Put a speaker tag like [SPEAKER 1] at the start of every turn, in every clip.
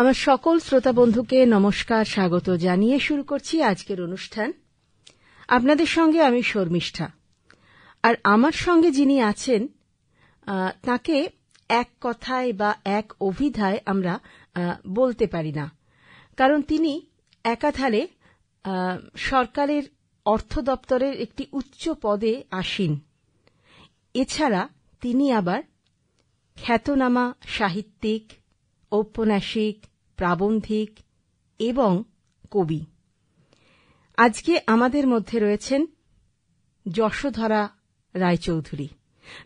[SPEAKER 1] আমার সকল শ্রোতা বন্ধুকে নমস্কার স্বাগত জানিয়ে শুরু করছি আজকের অনুষ্ঠান আপনাদের সঙ্গে আমি শর্মিষ্ঠা আর আমার সঙ্গে যিনি আছেন তাকে এক কথায় বা এক অভিধায় আমরা বলতে পারি না কারণ তিনি একাধারে সরকারের অর্থ দপ্তরের একটি উচ্চ পদে আসীন এছাড়া তিনি আবার খ্যাতনামা সাহিত্যিক ঔপন্যাসিক প্রাবন্ধিক এবং কবি আজকে আমাদের মধ্যে রয়েছেন যশোধরা রায়চৌধুরী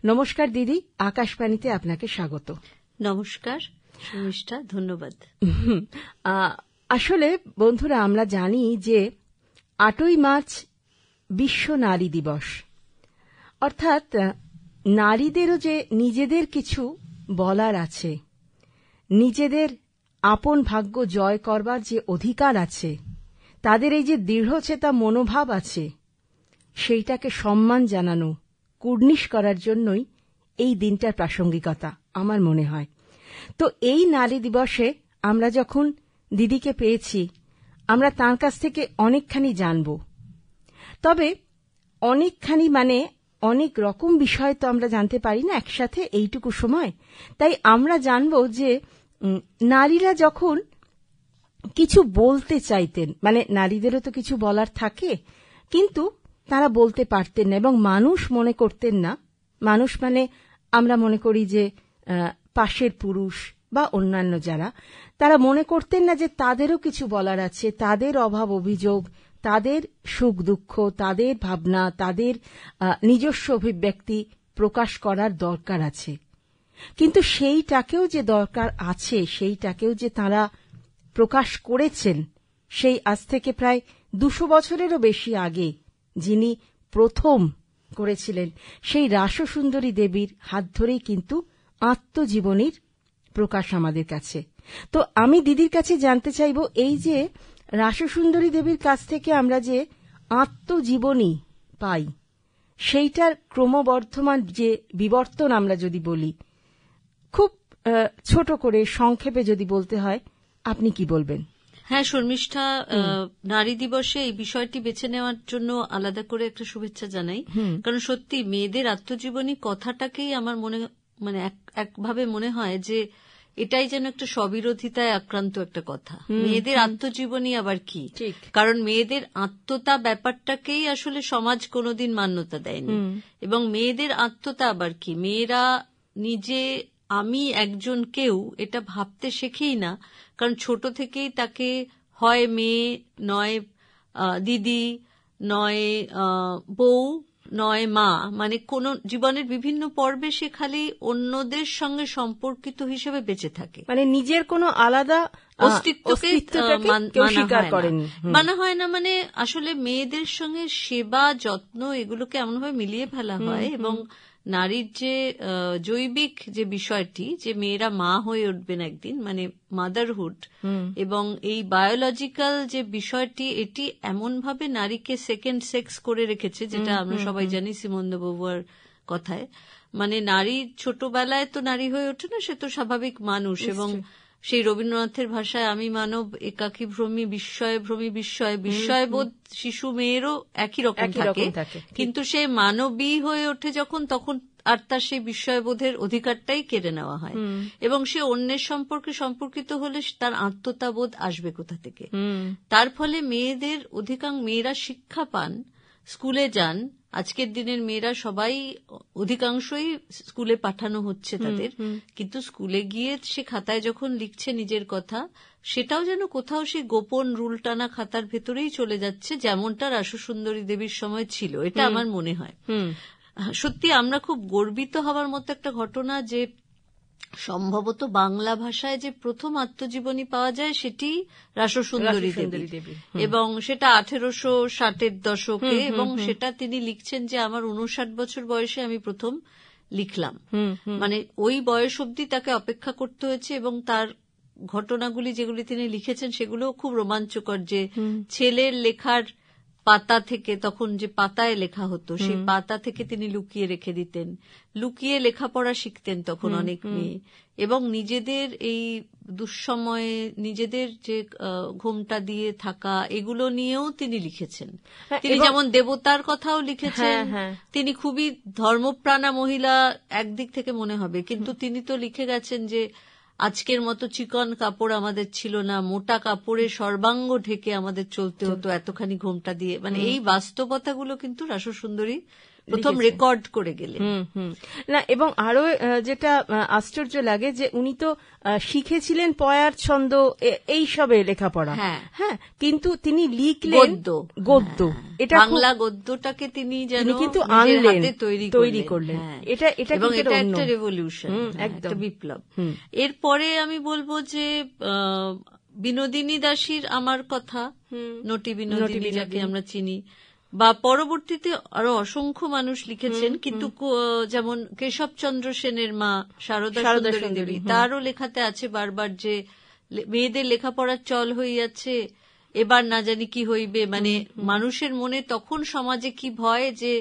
[SPEAKER 1] নমস্কার দিদি আকাশবাণীতে আপনাকে স্বাগত নমস্কার ধন্যবাদ আসলে বন্ধুরা আমরা জানি যে আটই মার্চ বিশ্ব নারী দিবস অর্থাৎ নারীদেরও যে নিজেদের কিছু বলার আছে নিজেদের আপন ভাগ্য জয় করবার যে অধিকার আছে তাদের এই যে দৃঢ়চেতা মনোভাব আছে সেইটাকে সম্মান জানানো কুর্নিশ করার জন্যই এই দিনটার প্রাসঙ্গিকতা আমার মনে হয় তো এই নারী দিবসে আমরা যখন দিদিকে পেয়েছি আমরা তাঁর কাছ থেকে অনেকখানি জানব তবে অনেকখানি মানে অনেক রকম বিষয় তো আমরা জানতে পারি না একসাথে এইটুকু সময় তাই আমরা জানব যে নারীরা যখন কিছু বলতে চাইতেন মানে নারীদেরও তো কিছু বলার থাকে কিন্তু তারা বলতে পারতেন না এবং মানুষ মনে করতেন না মানুষ মানে আমরা মনে করি যে পাশের পুরুষ বা অন্যান্য যারা তারা মনে করতেন না যে তাদেরও কিছু বলার আছে তাদের অভাব অভিযোগ তাদের সুখ দুঃখ তাদের ভাবনা তাদের নিজস্ব অভিব্যক্তি প্রকাশ করার দরকার আছে কিন্তু সেইটাকেও যে দরকার আছে সেইটাকেও যে তারা প্রকাশ করেছেন সেই আজ থেকে প্রায় দুশো বছরেরও বেশি আগে যিনি প্রথম করেছিলেন সেই রাসসুন্দরী দেবীর হাত ধরেই কিন্তু আত্মজীবনীর প্রকাশ আমাদের কাছে তো আমি দিদির কাছে জানতে চাইব এই যে রাসসুন্দরী দেবীর কাছ থেকে আমরা যে আত্মজীবনী পাই সেইটার ক্রমবর্ধমান যে বিবর্তন আমরা যদি বলি খুব ছোট করে সংক্ষেপে যদি বলতে হয় আপনি কি বলবেন
[SPEAKER 2] হ্যাঁ শর্মিষ্ঠা নারী দিবসে এই বিষয়টি বেছে নেওয়ার জন্য আলাদা করে একটা শুভেচ্ছা জানাই কারণ সত্যি মেয়েদের আত্মজীবনী কথাটাকেই আমার মনে মানে একভাবে মনে হয় যে এটাই যেন একটা স্ববিরোধিতায় আক্রান্ত একটা কথা মেয়েদের আত্মজীবনী আবার কি কারণ মেয়েদের আত্মতা ব্যাপারটাকেই আসলে সমাজ কোনোদিন মান্যতা দেয়নি এবং মেয়েদের আত্মতা আবার কি মেয়েরা নিজে আমি একজন কেউ এটা ভাবতে শেখেই না কারণ ছোট থেকেই তাকে হয় মেয়ে নয় দিদি নয় বউ নয় মা মানে কোন জীবনের বিভিন্ন পর্বে সে খালি অন্যদের সঙ্গে সম্পর্কিত হিসেবে বেঁচে থাকে মানে নিজের কোনো আলাদা অস্তিত্বকে মানা হয় না মানে আসলে মেয়েদের সঙ্গে সেবা যত্ন এগুলোকে এমনভাবে মিলিয়ে ফেলা হয় এবং নারীর যে জৈবিক যে বিষয়টি যে মেয়েরা মা হয়ে উঠবেন একদিন মানে মাদারহুড এবং এই বায়োলজিক্যাল যে বিষয়টি এটি এমন ভাবে নারীকে সেকেন্ড সেক্স করে রেখেছে যেটা আমরা সবাই জানি সিমন্দ বাবুয়ার কথায় মানে নারী ছোটবেলায় তো নারী হয়ে ওঠে না সে তো স্বাভাবিক মানুষ এবং সেই রবীন্দ্রনাথের ভাষায় আমি মানব একাকী ভ্রমি বিস্ময় ভ্রমি বিস্ময় বিস্ময়বোধ শিশু মেয়েরও একই রকম থাকে কিন্তু সে মানবী হয়ে ওঠে যখন তখন আর তার সেই বিস্ময়বোধের অধিকারটাই কেড়ে নেওয়া হয় এবং সে অন্যের সম্পর্কে সম্পর্কিত হলে তার আত্মতাবোধ আসবে কোথা থেকে তার ফলে মেয়েদের অধিকাং মেয়েরা শিক্ষা পান স্কুলে যান আজকের দিনের মেয়েরা সবাই অধিকাংশই স্কুলে পাঠানো হচ্ছে তাদের কিন্তু স্কুলে গিয়ে সে খাতায় যখন লিখছে নিজের কথা সেটাও যেন কোথাও সেই গোপন রুল টানা খাতার ভেতরেই চলে যাচ্ছে যেমনটা রাসুসুন্দরী দেবীর সময় ছিল এটা আমার মনে হয় সত্যি আমরা খুব গর্বিত হওয়ার মতো একটা ঘটনা যে সম্ভবত বাংলা ভাষায় যে প্রথম আত্মজীবনী পাওয়া যায় সেটি রাসসুন্দরী দেবী এবং সেটা আঠেরোশো ষাটের দশকে এবং সেটা তিনি লিখছেন যে আমার উনষাট বছর বয়সে আমি প্রথম লিখলাম মানে ওই বয়স অব্দি তাকে অপেক্ষা করতে হয়েছে এবং তার ঘটনাগুলি যেগুলি তিনি লিখেছেন সেগুলো খুব রোমাঞ্চকর যে ছেলের লেখার পাতা থেকে তখন যে পাতায় লেখা হতো সেই পাতা থেকে তিনি লুকিয়ে রেখে দিতেন লুকিয়ে লেখাপড়া শিখতেন তখন অনেক মেয়ে এবং নিজেদের এই দুঃসময়ে নিজেদের যে ঘুমটা দিয়ে থাকা এগুলো নিয়েও তিনি লিখেছেন হ্যাঁ, তিনি যেমন দেবতার কথাও লিখেছেন হ্যাঁ, হ্যাঁ। তিনি খুবই ধর্মপ্রাণা মহিলা একদিক থেকে মনে হবে কিন্তু তিনি তো লিখে গেছেন যে আজকের মতো চিকন কাপড় আমাদের ছিল না মোটা কাপড়ে সর্বাঙ্গ ঢেকে আমাদের চলতে হতো এতখানি ঘোমটা দিয়ে মানে এই বাস্তবতাগুলো কিন্তু সুন্দরী প্রথম রেকর্ড করে গেলেন না
[SPEAKER 1] এবং আরো যেটা আশ্চর্য লাগে যে উনি তো শিখেছিলেন পয়ার ছন্দ এই সবে লেখাপড়া হ্যাঁ।, হ্যাঁ কিন্তু তিনি লিখলেন গদ্য গদ্য হ্যাঁ, হ্যাঁ। এটা বাংলা
[SPEAKER 2] গদ্যটাকে তিনি যেন কিন্তু আনলেন তৈরি করলেন এটা এটা এবং এটা একটা রেভলিউশন একটা বিপ্লব এরপরে আমি বলবো যে বিনোদিনী দাসীর আমার কথা নটি বিনোদিনী যাকে আমরা চিনি বা পরবর্তীতে আরো অসংখ্য মানুষ লিখেছেন কিন্তু যেমন কেশবচন্দ্র সেনের মা শারদা সুন্দরী দেবী তারও লেখাতে আছে বারবার যে মেয়েদের লেখাপড়ার চল হইয়াছে এবার না জানি কি হইবে মানে মানুষের মনে তখন সমাজে কি ভয় যে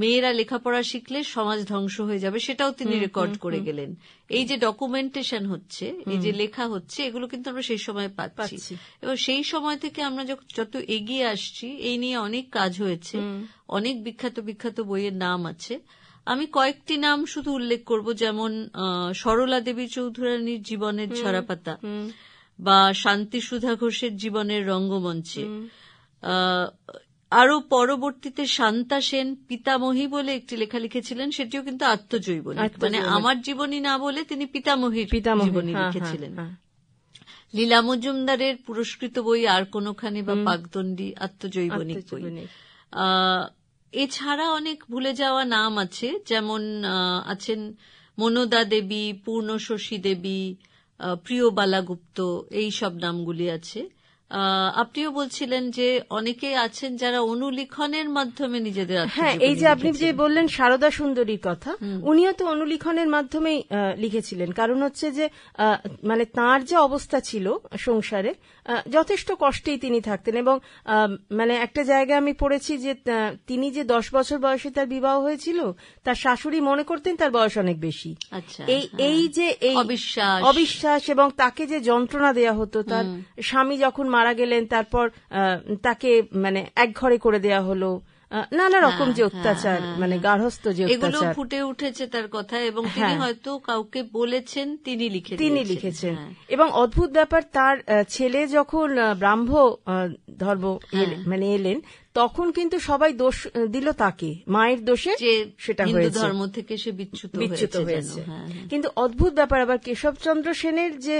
[SPEAKER 2] মেয়েরা লেখাপড়া শিখলে সমাজ ধ্বংস হয়ে যাবে সেটাও তিনি রেকর্ড করে গেলেন এই যে ডকুমেন্টেশন হচ্ছে এই যে লেখা হচ্ছে এগুলো কিন্তু আমরা সেই সময় পাচ্ছি এবং সেই সময় থেকে আমরা যত এগিয়ে আসছি এই নিয়ে অনেক কাজ হয়েছে অনেক বিখ্যাত বিখ্যাত বইয়ের নাম আছে আমি কয়েকটি নাম শুধু উল্লেখ করব যেমন সরলা দেবী চৌধুরানীর জীবনের ছড়াপাতা বা শান্তি সুধা ঘোষের জীবনের রঙ্গমঞ্চে আরও পরবর্তীতে শান্তা সেন পিতামহী বলে একটি লেখা লিখেছিলেন সেটিও কিন্তু আত্মজৈবনী মানে আমার জীবনী না বলে তিনি পিতামহীর জীবনী হ্যাঁ, লিখেছিলেন হ্যাঁ, হ্যাঁ। লীলা মজুমদারের পুরস্কৃত বই আর কোনোখানে বা পাকদণ্ডী আত্মজৈবনিক বই এছাড়া অনেক ভুলে যাওয়া নাম আছে যেমন আছেন মনোদা দেবী পূর্ণশশী দেবী প্রিয় বালাগুপ্ত এই সব নামগুলি আছে আপনিও বলছিলেন যে অনেকে আছেন যারা অনুলিখনের মাধ্যমে নিজেদের হ্যাঁ এই যে আপনি যে
[SPEAKER 1] বললেন সারদা সুন্দরীর কথা উনিও তো অনুলিখনের মাধ্যমেই লিখেছিলেন কারণ হচ্ছে যে মানে তার যে অবস্থা ছিল সংসারে যথেষ্ট কষ্টেই তিনি থাকতেন এবং মানে একটা জায়গায় আমি পড়েছি যে তিনি যে দশ বছর বয়সে তার বিবাহ হয়েছিল তার শাশুড়ি মনে করতেন তার বয়স অনেক বেশি আচ্ছা, এই হ্যাঁ। এই
[SPEAKER 2] যে এই অবিশ্বাস
[SPEAKER 1] অবিশ্বাস এবং তাকে যে যন্ত্রণা দেয়া হতো তার স্বামী যখন মারা গেলেন তারপর তাকে মানে এক ঘরে করে দেয়া হলো নানা রকম যে হ্যাঁ, অত্যাচার হ্যাঁ, মানে হ্যাঁ। গার্হস্থ যে এগুলো
[SPEAKER 2] ফুটে উঠেছে তার কথা এবং তিনি হয়তো কাউকে বলেছেন তিনি লিখে তিনি লিখেছেন এবং অদ্ভুত ব্যাপার
[SPEAKER 1] তার ছেলে যখন ব্রাহ্ম ধর্ম মানে এলেন তখন কিন্তু সবাই দোষ দিল তাকে মায়ের দোষে সেটা হয়েছে ধর্ম
[SPEAKER 2] থেকে সে বিচ্যুত হয়েছে
[SPEAKER 1] কিন্তু অদ্ভুত ব্যাপার আবার কেশবচন্দ্র সেনের যে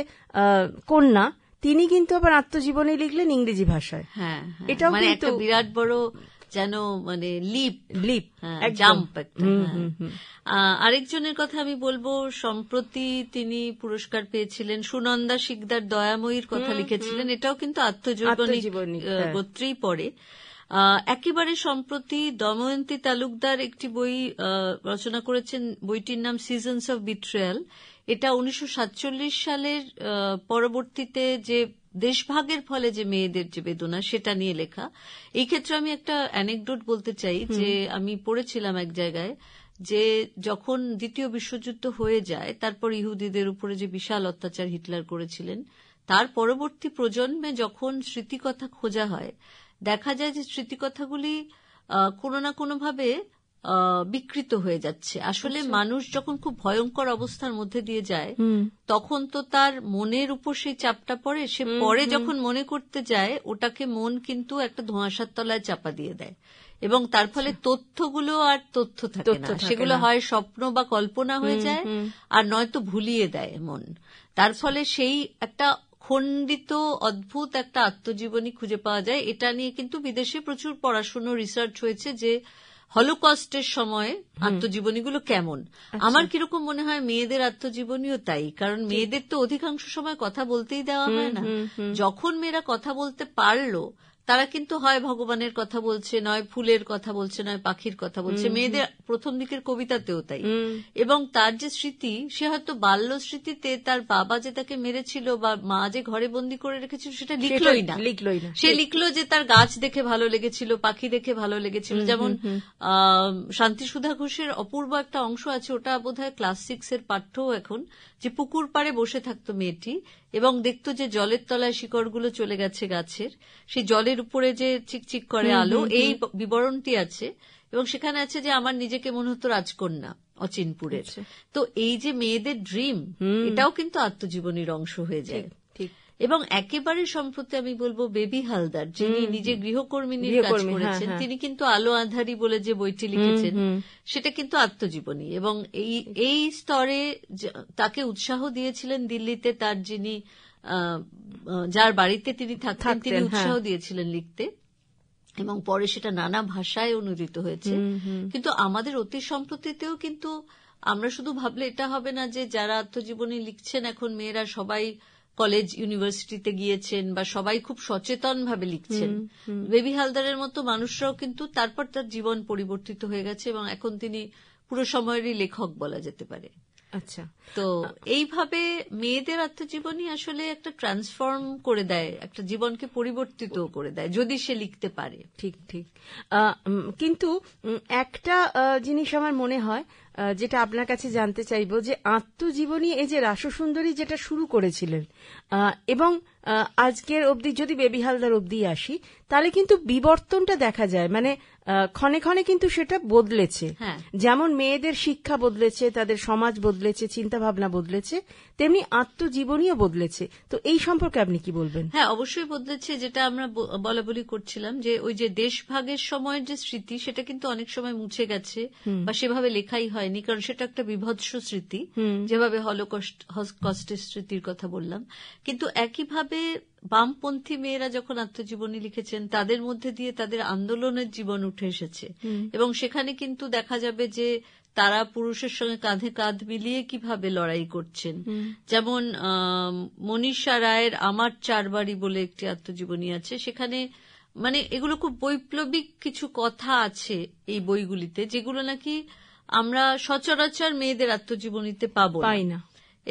[SPEAKER 1] কন্যা তিনি কিন্তু আবার আত্মজীবনী লিখলেন ইংরেজি ভাষায় হ্যাঁ এটাও মানে কিন্তু
[SPEAKER 2] বিরাট বড় যেন মানে লিপ লিপ জাম্প আরেকজনের কথা আমি বলবো সম্প্রতি তিনি পুরস্কার পেয়েছিলেন সুনন্দা শিকদার দয়াময়ীর কথা লিখেছিলেন এটাও কিন্তু আত্মজীবনী হ্যাঁ। গোত্রেই পড়ে একেবারে সম্প্রতি দময়ন্তী তালুকদার একটি বই রচনা করেছেন বইটির নাম সিজনস অব বিট্রেয়াল এটা উনিশশো সালের পরবর্তীতে যে দেশভাগের ফলে যে মেয়েদের যে বেদনা সেটা নিয়ে লেখা এই ক্ষেত্রে আমি একটা অ্যানেকডোট বলতে চাই যে আমি পড়েছিলাম এক জায়গায় যে যখন দ্বিতীয় বিশ্বযুদ্ধ হয়ে যায় তারপর ইহুদিদের উপরে যে বিশাল অত্যাচার হিটলার করেছিলেন তার পরবর্তী প্রজন্মে যখন স্মৃতিকথা খোঁজা হয় দেখা যায় যে স্মৃতিকথাগুলি কোনো না কোনোভাবে বিকৃত হয়ে যাচ্ছে আসলে আচ্ছা। মানুষ যখন খুব ভয়ঙ্কর অবস্থার মধ্যে দিয়ে যায় তখন তো তার মনের উপর সেই চাপটা পড়ে সে পরে যখন মনে করতে যায় ওটাকে মন কিন্তু একটা ধোঁয়াশার তলায় চাপা দিয়ে দেয় এবং তার ফলে আচ্ছা। তথ্যগুলো আর তথ্য থাকে না সেগুলো হয় স্বপ্ন বা কল্পনা হয়ে যায় আর নয়তো ভুলিয়ে দেয় মন তার ফলে সেই একটা খণ্ডিত অদ্ভুত একটা আত্মজীবনী খুঁজে পাওয়া যায় এটা নিয়ে কিন্তু বিদেশে প্রচুর পড়াশুনো রিসার্চ হয়েছে যে হলোকস্টের সময় আত্মজীবনীগুলো কেমন আচ্ছা। আমার কিরকম মনে হয় মেয়েদের আত্মজীবনীও তাই কারণ মেয়েদের তো অধিকাংশ সময় কথা বলতেই দেওয়া হয় না যখন মেয়েরা কথা বলতে পারলো তারা কিন্তু হয় ভগবানের কথা বলছে নয় ফুলের কথা বলছে নয় পাখির কথা বলছে মেয়েদের প্রথম দিকের কবিতাতেও তাই এবং তার যে স্মৃতি সে হয়তো বাল্য স্মৃতিতে তার বাবা যে তাকে মেরেছিল বা মা যে ঘরে বন্দি করে রেখেছিল সেটা লিখলই না লিখলই না সে লিখলো যে তার গাছ দেখে ভালো লেগেছিল পাখি দেখে ভালো লেগেছিল যেমন শান্তি সুধা ঘোষের অপূর্ব একটা অংশ আছে ওটা বোধহয় ক্লাস সিক্স এর পাঠ্য এখন যে পুকুর পাড়ে বসে থাকত মেয়েটি এবং দেখত যে জলের তলায় শিকড়গুলো চলে গেছে গাছের সেই জলের উপরে যে চিকচিক করে আলো এই বিবরণটি আছে এবং সেখানে আছে যে আমার নিজেকে মনে হতো রাজকন্যা অচিনপুরের আচ্ছা। তো এই যে মেয়েদের ড্রিম এটাও কিন্তু আত্মজীবনীর অংশ হয়ে যায় ঠিক এবং একেবারে সম্প্রতি আমি বলবো বেবি হালদার যিনি নিজে গৃহকর্মিনীর কাজ হ্যাঁ, করেছেন হ্যাঁ। তিনি কিন্তু আলো আধারি বলে যে বইটি লিখেছেন সেটা কিন্তু আত্মজীবনী এবং এই এই স্তরে তাকে উৎসাহ দিয়েছিলেন দিল্লিতে তার যিনি যার বাড়িতে তিনি থাকতেন তিনি হ্যাঁ। উৎসাহ দিয়েছিলেন লিখতে এবং পরে সেটা নানা ভাষায় অনুদিত হয়েছে কিন্তু আমাদের অতি সম্প্রতিতেও কিন্তু আমরা শুধু ভাবলে এটা হবে না যে যারা আত্মজীবনী লিখছেন এখন মেয়েরা সবাই কলেজ ইউনিভার্সিটিতে গিয়েছেন বা সবাই খুব সচেতন ভাবে লিখছেন বেবি হালদারের মতো মানুষরাও কিন্তু তারপর তার জীবন পরিবর্তিত হয়ে গেছে এবং এখন তিনি পুরো সময়েরই লেখক বলা যেতে পারে আচ্ছা তো এইভাবে মেয়েদের আত্মজীবনী আসলে একটা ট্রান্সফর্ম করে দেয় একটা জীবনকে পরিবর্তিত করে দেয় যদি সে লিখতে পারে ঠিক ঠিক
[SPEAKER 1] কিন্তু একটা জিনিস আমার মনে হয় যেটা আপনার কাছে জানতে চাইব যে আত্মজীবনী এই যে রাসসুন্দরী যেটা শুরু করেছিলেন এবং আজকের অবধি যদি বেবি হালদার অবধি আসি তাহলে কিন্তু বিবর্তনটা দেখা যায় মানে ক্ষণে ক্ষণে কিন্তু সেটা বদলেছে হ্যাঁ। যেমন মেয়েদের শিক্ষা বদলেছে তাদের সমাজ বদলেছে চিন্তা ভাবনা বদলেছে তেমনি আত্মজীবনীও বদলেছে তো এই সম্পর্কে আপনি কি বলবেন
[SPEAKER 2] হ্যাঁ অবশ্যই বদলেছে যেটা আমরা বলা বলি করছিলাম যে ওই যে দেশভাগের সময়ের যে স্মৃতি সেটা কিন্তু অনেক সময় মুছে গেছে বা সেভাবে লেখাই হয়নি কারণ সেটা একটা বিভৎস স্মৃতি যেভাবে হলকস্টের স্মৃতির কথা বললাম কিন্তু একইভাবে বামপন্থী মেয়েরা যখন আত্মজীবনী লিখেছেন তাদের মধ্যে দিয়ে তাদের আন্দোলনের জীবন উঠে এসেছে এবং সেখানে কিন্তু দেখা যাবে যে তারা পুরুষের সঙ্গে কাঁধে কাঁধ মিলিয়ে কিভাবে লড়াই করছেন যেমন মনীষা রায়ের আমার চারবারই বলে একটি আত্মজীবনী আছে সেখানে মানে এগুলো খুব বৈপ্লবিক কিছু কথা আছে এই বইগুলিতে যেগুলো নাকি আমরা সচরাচর মেয়েদের আত্মজীবনীতে পাবো পাই না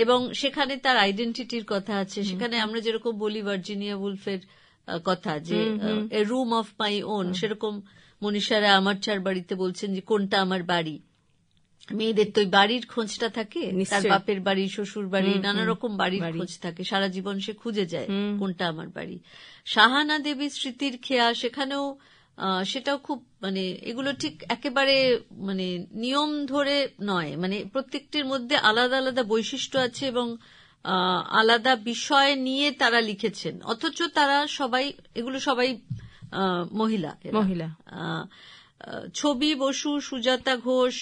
[SPEAKER 2] এবং সেখানে তার আইডেন্টিটির কথা আছে সেখানে আমরা যেরকম বলি ভার্জিনিয়া উলফের কথা যে a room of my own সেরকম মনীষারা আমার চার বাড়িতে বলছেন যে কোনটা আমার বাড়ি মেয়েদের তো বাড়ির খোঁজটা থাকে তার বাপের বাড়ি শ্বশুর বাড়ি নানা রকম বাড়ির খোঁজ থাকে সারা জীবন সে খুঁজে যায় কোনটা আমার বাড়ি সাহানা দেবী স্মৃতির খেয়া সেখানেও সেটাও খুব মানে এগুলো ঠিক একেবারে মানে নিয়ম ধরে নয় মানে প্রত্যেকটির মধ্যে আলাদা আলাদা বৈশিষ্ট্য আছে এবং আলাদা বিষয় নিয়ে তারা লিখেছেন অথচ তারা সবাই এগুলো সবাই মহিলা মহিলা ছবি বসু সুজাতা ঘোষ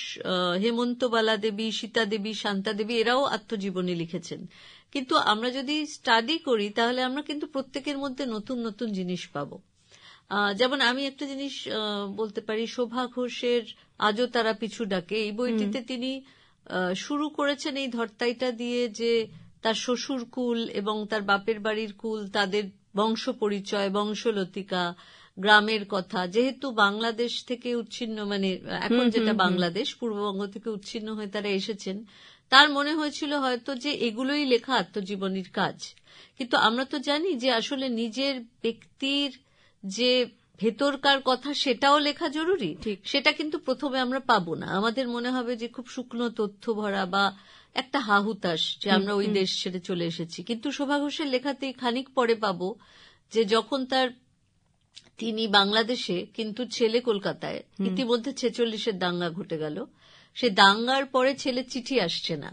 [SPEAKER 2] হেমন্তবালা দেবী সীতা দেবী শান্তা দেবী এরাও আত্মজীবনী লিখেছেন কিন্তু আমরা যদি স্টাডি করি তাহলে আমরা কিন্তু প্রত্যেকের মধ্যে নতুন নতুন জিনিস পাবো যেমন আমি একটা জিনিস বলতে পারি শোভা ঘোষের আজও তারা পিছু ডাকে এই বইটিতে তিনি শুরু করেছেন এই ধর্তাইটা দিয়ে যে তার শ্বশুর কুল এবং তার বাপের বাড়ির কুল তাদের বংশ পরিচয় বংশলতিকা গ্রামের কথা যেহেতু বাংলাদেশ থেকে উচ্ছিন্ন মানে এখন যেটা বাংলাদেশ পূর্ববঙ্গ থেকে উচ্ছিন্ন হয়ে তারা এসেছেন তার মনে হয়েছিল হয়তো যে এগুলোই লেখা আত্মজীবনীর কাজ কিন্তু আমরা তো জানি যে আসলে নিজের ব্যক্তির যে ভেতরকার কথা সেটাও লেখা জরুরি ঠিক সেটা কিন্তু প্রথমে আমরা পাবো না আমাদের মনে হবে যে খুব শুকনো তথ্য ভরা বা একটা হাহুতাস যে আমরা ওই দেশ ছেড়ে চলে এসেছি কিন্তু শোভা ঘোষের লেখাতেই খানিক পরে পাব যে যখন তার তিনি বাংলাদেশে কিন্তু ছেলে কলকাতায় ইতিমধ্যে ছেচল্লিশের দাঙ্গা ঘটে গেল সে দাঙ্গার পরে ছেলে চিঠি আসছে না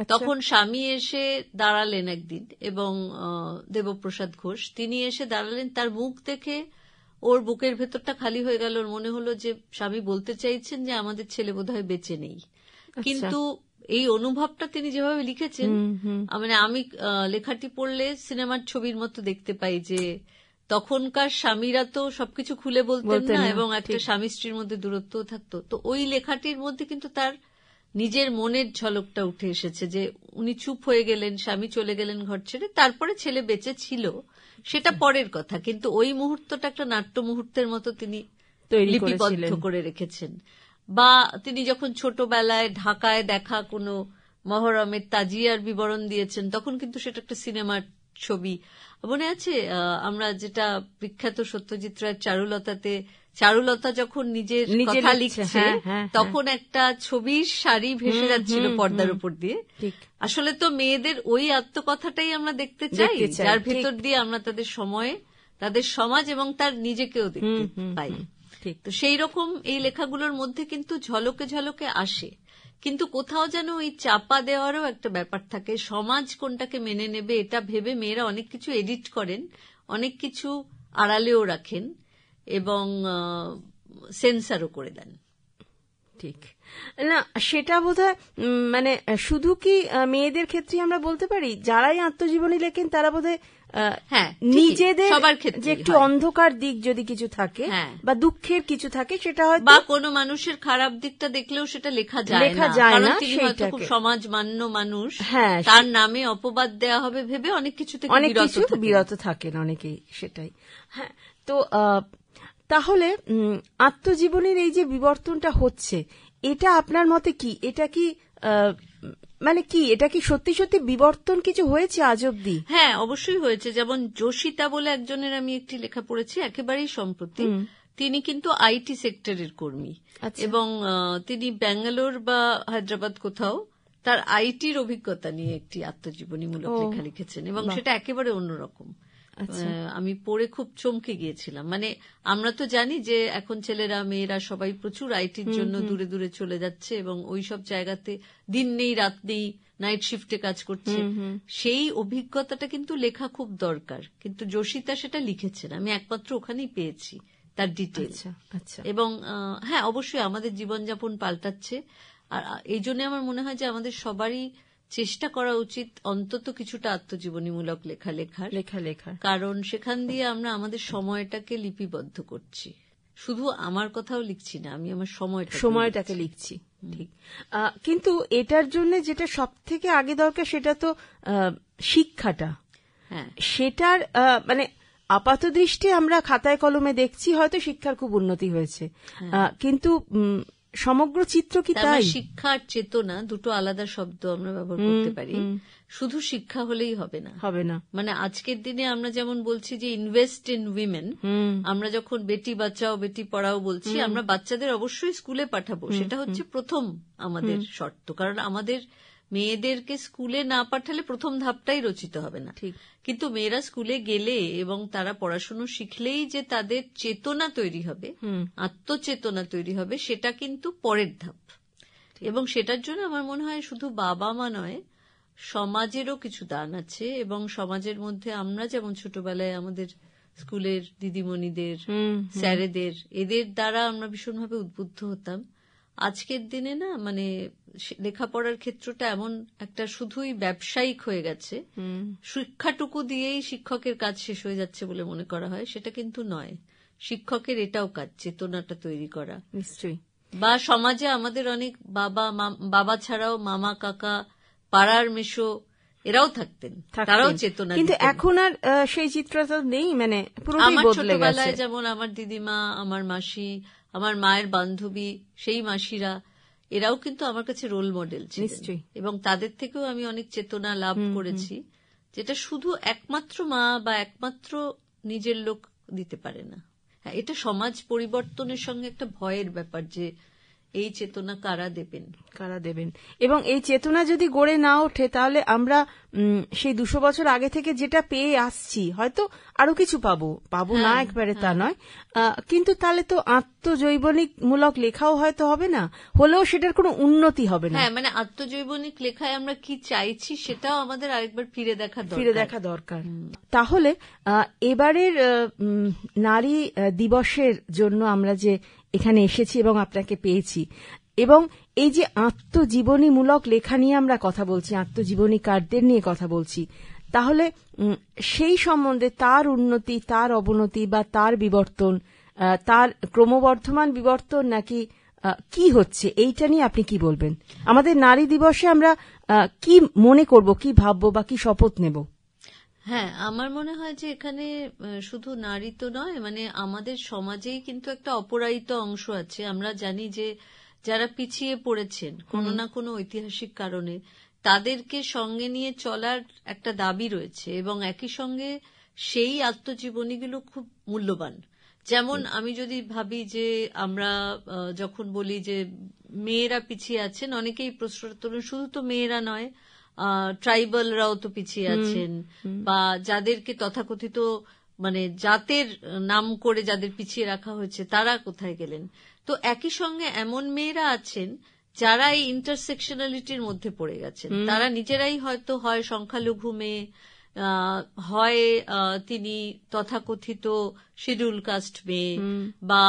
[SPEAKER 2] আচ্ছা। তখন স্বামী এসে দাঁড়ালেন একদিন এবং দেবপ্রসাদ ঘোষ তিনি এসে দাঁড়ালেন তার মুখ দেখে ওর বুকের ভেতরটা খালি হয়ে গেল মনে হলো যে স্বামী বলতে চাইছেন যে আমাদের ছেলে বোধহয় বেঁচে নেই আচ্ছা। কিন্তু এই অনুভবটা তিনি যেভাবে লিখেছেন মানে আমি লেখাটি পড়লে সিনেমার ছবির মতো দেখতে পাই যে তখনকার স্বামীরা তো সবকিছু খুলে বলতেন না এবং একটা স্বামী স্ত্রীর মধ্যে দূরত্ব থাকতো তো ওই লেখাটির মধ্যে কিন্তু তার নিজের মনের ঝলকটা উঠে এসেছে যে উনি চুপ হয়ে গেলেন স্বামী চলে গেলেন ঘর ছেড়ে তারপরে ছেলে বেঁচে ছিল সেটা পরের কথা কিন্তু ওই মুহূর্তটা একটা নাট্য মুহূর্তের মতো তিনি লিপিবদ্ধ করে রেখেছেন বা তিনি যখন ছোটবেলায় ঢাকায় দেখা কোন মহরমের তাজিয়ার বিবরণ দিয়েছেন তখন কিন্তু সেটা একটা সিনেমার ছবি মনে আছে আমরা যেটা বিখ্যাত সত্যজিৎ রায়ের চারুলতাতে চারুলতা যখন নিজের কথা লিখছে হ্যাঁ, হ্যাঁ, তখন একটা ছবির শাড়ি ভেসে যাচ্ছিল পর্দার উপর দিয়ে আসলে তো মেয়েদের ওই আত্মকথাটাই আমরা দেখতে চাই যার ভেতর দিয়ে আমরা তাদের সময়ে তাদের সমাজ এবং তার নিজেকেও দেখতে পাই তো সেই রকম এই লেখাগুলোর মধ্যে কিন্তু ঝলকে ঝলকে আসে কিন্তু কোথাও যেন ওই চাপা দেওয়ারও একটা ব্যাপার থাকে সমাজ কোনটাকে মেনে নেবে এটা ভেবে মেয়েরা অনেক কিছু এডিট করেন অনেক কিছু আড়ালেও রাখেন এবং সেন্সারও করে দেন ঠিক না সেটা বোধ মানে
[SPEAKER 1] শুধু কি মেয়েদের ক্ষেত্রে আমরা বলতে পারি যারাই আত্মজীবনী লেখেন তারা বোধ হ্যাঁ নিজেদের সবার ক্ষেত্রে যে একটু অন্ধকার দিক যদি কিছু থাকে হ্যাঁ। বা দুঃখের কিছু থাকে
[SPEAKER 2] সেটা হয় বা কোনো মানুষের খারাপ দিকটা দেখলেও সেটা লেখা যায় লেখা যায় না খুব সমাজ মান্য মানুষ হ্যাঁ তার নামে অপবাদ দেয়া হবে ভেবে অনেক কিছু থেকে অনেক কিছু বিরত
[SPEAKER 1] থাকেন অনেকেই সেটাই হ্যাঁ তো তাহলে আত্মজীবনের এই যে বিবর্তনটা হচ্ছে এটা আপনার মতে কি এটা কি মানে কি এটা কি সত্যি সত্যি বিবর্তন কিছু হয়েছে আজ অব্দি
[SPEAKER 2] হ্যাঁ অবশ্যই হয়েছে যেমন যোশিতা বলে একজনের আমি একটি লেখা পড়েছি একেবারেই সম্প্রতি তিনি কিন্তু আইটি সেক্টরের কর্মী আচ্ছা। এবং তিনি ব্যাঙ্গালোর বা হায়দ্রাবাদ কোথাও তার আইটির অভিজ্ঞতা নিয়ে একটি আত্মজীবনীমূলক লেখা লিখেছেন এবং সেটা একেবারে অন্যরকম আচ্ছা। আমি পড়ে খুব চমকে গিয়েছিলাম মানে আমরা তো জানি যে এখন ছেলেরা মেয়েরা সবাই প্রচুর আইটির জন্য দূরে দূরে চলে যাচ্ছে এবং ওইসব জায়গাতে দিন নেই রাত নেই নাইট শিফটে কাজ করছে সেই অভিজ্ঞতাটা কিন্তু লেখা খুব দরকার কিন্তু যোশিতা সেটা লিখেছেন আমি একমাত্র ওখানেই পেয়েছি তার ডিটেলস আচ্ছা, আচ্ছা। এবং হ্যাঁ অবশ্যই আমাদের জীবনযাপন পাল্টাচ্ছে আর এই জন্য আমার মনে হয় যে আমাদের সবারই চেষ্টা করা উচিত অন্তত কিছুটা আত্মজীবনীমূলক লেখা লেখার লেখা লেখা কারণ সেখান দিয়ে আমরা আমাদের সময়টাকে লিপিবদ্ধ করছি শুধু আমার কথাও লিখছি না আমি আমার সময়টা সময়টাকে লিখছি ঠিক কিন্তু এটার জন্য যেটা
[SPEAKER 1] সব থেকে আগে দরকার সেটা তো শিক্ষাটা হ্যাঁ সেটার মানে আপাত দৃষ্টি আমরা খাতায় কলমে দেখছি হয়তো শিক্ষার খুব উন্নতি হয়েছে হ্যাঁ। কিন্তু সমগ্র চিত্র কি মানে তাই
[SPEAKER 2] শিক্ষা আর চেতনা দুটো আলাদা শব্দ আমরা ব্যবহার করতে পারি শুধু শিক্ষা হলেই হবে না হবে না মানে আজকের দিনে আমরা যেমন বলছি যে ইনভেস্ট ইন উইমেন আমরা যখন বেটি বাঁচাও বেটি পড়াও বলছি আমরা বাচ্চাদের অবশ্যই স্কুলে পাঠাবো সেটা হচ্ছে প্রথম আমাদের শর্ত কারণ আমাদের মেয়েদেরকে স্কুলে না পাঠালে প্রথম ধাপটাই রচিত হবে না কিন্তু মেয়েরা স্কুলে গেলে এবং তারা পড়াশুনো শিখলেই যে তাদের চেতনা তৈরি হবে আত্মচেতনা তৈরি হবে সেটা কিন্তু পরের ধাপ এবং সেটার জন্য আমার মনে হয় শুধু বাবা মা নয় সমাজেরও কিছু দান আছে এবং সমাজের মধ্যে আমরা যেমন ছোটবেলায় আমাদের স্কুলের দিদিমণিদের স্যারেদের এদের দ্বারা আমরা ভীষণভাবে উদ্বুদ্ধ হতাম আজকের দিনে না মানে লেখাপড়ার ক্ষেত্রটা এমন একটা শুধুই ব্যবসায়িক হয়ে গেছে শিক্ষাটুকু দিয়েই শিক্ষকের কাজ শেষ হয়ে যাচ্ছে বলে মনে করা হয় সেটা কিন্তু নয় শিক্ষকের এটাও কাজ চেতনাটা তৈরি করা নিশ্চয়ই বা সমাজে আমাদের অনেক বাবা বাবা ছাড়াও মামা কাকা পাড়ার মেশো এরাও থাকতেন তারাও চেতনা কিন্তু
[SPEAKER 1] এখন আর সেই চিত্রটা নেই মানে আমার ছোটবেলায়
[SPEAKER 2] যেমন আমার দিদিমা আমার মাসি আমার মায়ের বান্ধবী সেই মাসিরা এরাও কিন্তু আমার কাছে রোল মডেল নিশ্চয়ই এবং তাদের থেকেও আমি অনেক চেতনা লাভ করেছি যেটা শুধু একমাত্র মা বা একমাত্র নিজের লোক দিতে পারে না হ্যাঁ, এটা সমাজ পরিবর্তনের সঙ্গে একটা ভয়ের ব্যাপার যে এই চেতনা কারা দেবেন কারা দেবেন এবং এই চেতনা যদি
[SPEAKER 1] গড়ে না ওঠে তাহলে আমরা সেই দুশো বছর আগে থেকে যেটা পেয়ে আসছি হয়তো আরো কিছু পাবো পাবো না হ্যাঁ, একবারে তা হ্যাঁ। নয় কিন্তু তাহলে তো আত্মজৈবনিক মূলক লেখাও হয়তো হবে না হলেও সেটার কোনো উন্নতি হবে না হ্যাঁ,
[SPEAKER 2] মানে আত্মজৈবনিক লেখায় আমরা কি চাইছি সেটাও আমাদের আরেকবার ফিরে দেখা ফিরে দেখা দরকার
[SPEAKER 1] তাহলে এবারের নারী দিবসের জন্য আমরা যে এখানে এসেছি এবং আপনাকে পেয়েছি এবং এই যে আত্মজীবনীমূলক লেখা নিয়ে আমরা কথা বলছি আত্মজীবনী কারদের নিয়ে কথা বলছি তাহলে সেই সম্বন্ধে তার উন্নতি তার অবনতি বা তার বিবর্তন তার ক্রমবর্ধমান বিবর্তন নাকি কি হচ্ছে এইটা নিয়ে আপনি কি বলবেন আমাদের নারী দিবসে আমরা কি মনে করব কি ভাববো বা কি শপথ নেব
[SPEAKER 2] হ্যাঁ আমার মনে হয় যে এখানে শুধু নারী তো নয় মানে আমাদের সমাজেই কিন্তু একটা অপরায়িত অংশ আছে আমরা জানি যে যারা পিছিয়ে পড়েছেন কোনো না কোনো ঐতিহাসিক কারণে তাদেরকে সঙ্গে নিয়ে চলার একটা দাবি রয়েছে এবং একই সঙ্গে সেই আত্মজীবনীগুলো খুব মূল্যবান যেমন আমি যদি ভাবি যে আমরা যখন বলি যে মেয়েরা পিছিয়ে আছেন অনেকেই প্রশ্ন তোলেন শুধু তো মেয়েরা নয় ট্রাইবালরাও তো পিছিয়ে আছেন বা যাদেরকে তথাকথিত মানে জাতের নাম করে যাদের পিছিয়ে রাখা হয়েছে তারা কোথায় গেলেন তো একই সঙ্গে এমন মেয়েরা আছেন যারা এই ইন্টারসেকশনালিটির মধ্যে পড়ে গেছেন তারা নিজেরাই হয়তো হয় সংখ্যালঘু মেয়ে হয় তিনি তথাকথিত শিডিউল কাস্ট মেয়ে বা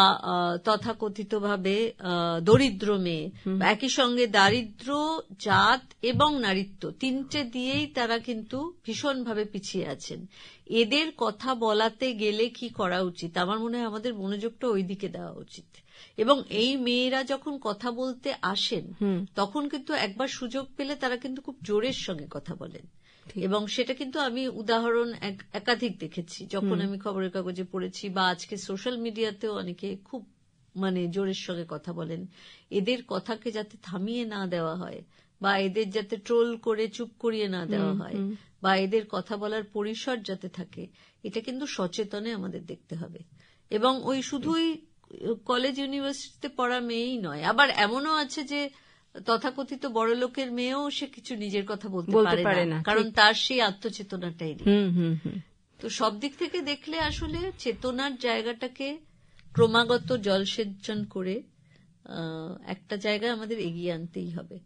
[SPEAKER 2] তথাকথিতভাবে দরিদ্র মেয়ে একই সঙ্গে দারিদ্র জাত এবং নারীত্ব তিনটে দিয়েই তারা কিন্তু ভীষণভাবে পিছিয়ে আছেন এদের কথা বলাতে গেলে কি করা উচিত আমার মনে হয় আমাদের মনোযোগটা ওইদিকে দেওয়া উচিত এবং এই মেয়েরা যখন কথা বলতে আসেন তখন কিন্তু একবার সুযোগ পেলে তারা কিন্তু খুব জোরের সঙ্গে কথা বলেন এবং সেটা কিন্তু আমি উদাহরণ একাধিক দেখেছি যখন আমি খবরের কাগজে পড়েছি বা আজকে সোশ্যাল মিডিয়াতেও অনেকে খুব মানে জোরের সঙ্গে কথা বলেন এদের কথাকে যাতে থামিয়ে না দেওয়া হয় বা এদের যাতে ট্রোল করে চুপ করিয়ে না দেওয়া হয় বা এদের কথা বলার পরিসর যাতে থাকে এটা কিন্তু সচেতনে আমাদের দেখতে হবে এবং ওই শুধুই কলেজ ইউনিভার্সিটিতে পড়া মেয়েই নয় আবার এমনও আছে যে তথাকথিত বড় লোকের মেয়েও সে কিছু নিজের কথা বলতে পারে না কারণ তার সেই আত্মচেতনাটাই তো সব দিক থেকে দেখলে আসলে চেতনার জায়গাটাকে ক্রমাগত জলসেচন করে একটা জায়গায় আমাদের এগিয়ে আনতেই হবে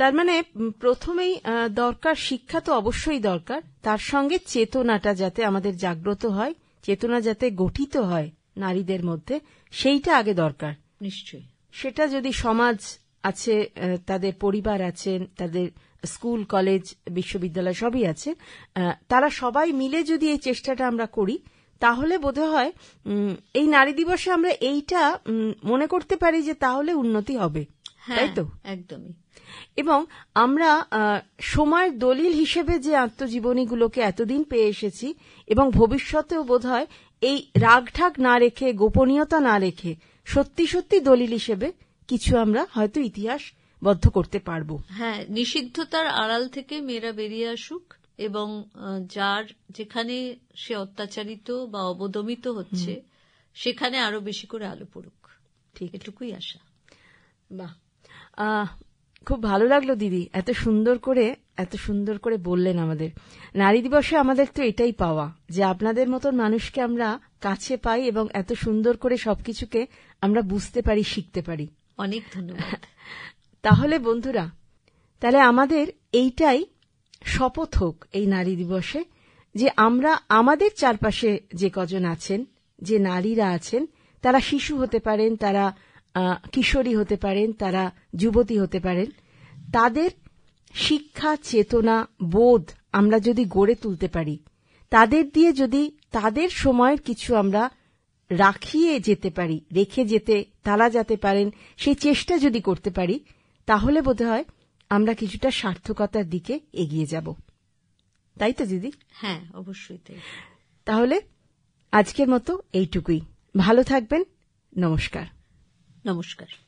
[SPEAKER 1] তার মানে প্রথমেই দরকার শিক্ষা তো অবশ্যই দরকার তার সঙ্গে চেতনাটা যাতে আমাদের জাগ্রত হয় চেতনা যাতে গঠিত হয় নারীদের মধ্যে সেইটা আগে দরকার নিশ্চয়ই সেটা যদি সমাজ আছে তাদের পরিবার আছে তাদের স্কুল কলেজ বিশ্ববিদ্যালয় সবই আছে তারা সবাই মিলে যদি এই চেষ্টাটা আমরা করি তাহলে বোধহয় হয় এই নারী দিবসে আমরা এইটা মনে করতে পারি যে তাহলে উন্নতি হবে হ্যাঁ, তাই তো একদমই এবং আমরা সময়ের দলিল হিসেবে যে আত্মজীবনীগুলোকে এতদিন পেয়ে এসেছি এবং ভবিষ্যতেও বোধহয় এই রাগঢাক না রেখে গোপনীয়তা না রেখে সত্যি সত্যি দলিল হিসেবে কিছু আমরা হয়তো ইতিহাস বদ্ধ করতে পারবো
[SPEAKER 2] হ্যাঁ নিষিদ্ধতার আড়াল থেকে মেয়েরা বেরিয়ে আসুক এবং যার যেখানে সে অত্যাচারিত বা অবদমিত হচ্ছে সেখানে আরো বেশি করে আলো পড়ুক ঠিক এটুকুই আশা
[SPEAKER 1] বাহ খুব ভালো লাগলো দিদি এত সুন্দর করে এত সুন্দর করে বললেন আমাদের নারী দিবসে আমাদের তো এটাই পাওয়া যে আপনাদের মতন মানুষকে আমরা কাছে পাই এবং এত সুন্দর করে সবকিছুকে আমরা বুঝতে পারি শিখতে পারি অনেক ধন্যবাদ তাহলে বন্ধুরা তাহলে আমাদের এইটাই শপথ হোক এই নারী দিবসে যে আমরা আমাদের চারপাশে যে কজন আছেন যে নারীরা আছেন তারা শিশু হতে পারেন তারা কিশোরী হতে পারেন তারা যুবতী হতে পারেন তাদের শিক্ষা চেতনা বোধ আমরা যদি গড়ে তুলতে পারি তাদের দিয়ে যদি তাদের সময়ের কিছু আমরা রাখিয়ে যেতে পারি রেখে যেতে তারা যেতে পারেন সেই চেষ্টা যদি করতে পারি তাহলে বোধ হয় আমরা কিছুটা সার্থকতার দিকে এগিয়ে যাব তাই তো দিদি
[SPEAKER 2] হ্যাঁ অবশ্যই
[SPEAKER 1] তাহলে আজকের মতো এইটুকুই ভালো থাকবেন নমস্কার নমস্কার